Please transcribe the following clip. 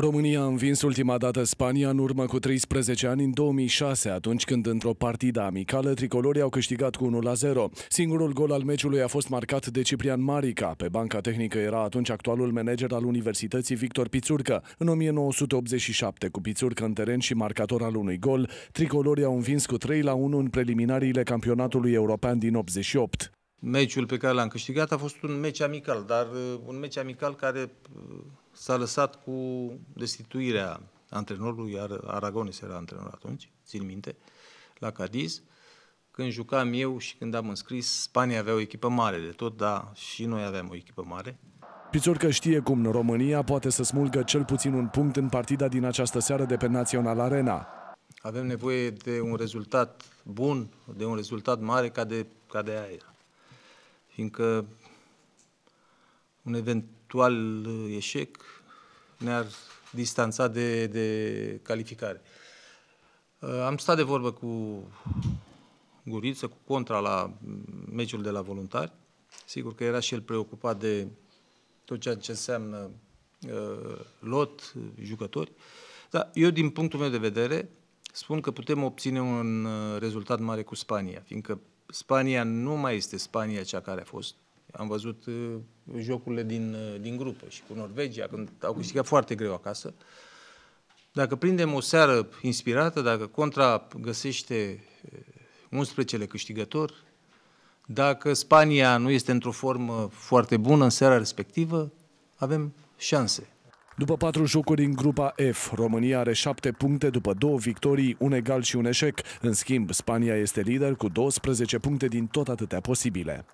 România a învins ultima dată Spania în urmă cu 13 ani, în 2006, atunci când, într-o partidă amicală, tricolorii au câștigat cu 1-0. Singurul gol al meciului a fost marcat de Ciprian Marica. Pe banca tehnică era atunci actualul manager al Universității Victor Pițurcă. În 1987, cu Pițurcă în teren și marcator al unui gol, tricolorii au învins cu 3-1 în preliminariile campionatului european din 88. Meciul pe care l-am câștigat a fost un meci amical, dar uh, un meci amical care uh, s-a lăsat cu destituirea antrenorului, iar Aragonis era antrenor atunci, țin minte, la Cadiz. Când jucam eu și când am înscris, Spania avea o echipă mare de tot, dar și noi aveam o echipă mare. Pițurcă știe cum România poate să smulgă cel puțin un punct în partida din această seară de pe Național Arena. Avem nevoie de un rezultat bun, de un rezultat mare ca de, ca de aia. Fiindcă un eventual uh, eșec ne-ar distanța de, de calificare. Uh, am stat de vorbă cu Guriță, cu Contra la mm, meciul de la voluntari. Sigur că era și el preocupat de tot ceea ce înseamnă uh, lot, jucători. Dar eu, din punctul meu de vedere, spun că putem obține un uh, rezultat mare cu Spania, fiindcă Spania nu mai este Spania cea care a fost. Am văzut uh, jocurile din, uh, din grupă și cu Norvegia, când au câștigat foarte greu acasă. Dacă prindem o seară inspirată, dacă contra găsește 11 uh, câștigător, dacă Spania nu este într-o formă foarte bună în seara respectivă, avem șanse. După patru jocuri în grupa F, România are șapte puncte după două victorii, un egal și un eșec. În schimb, Spania este lider cu 12 puncte din tot atâtea posibile.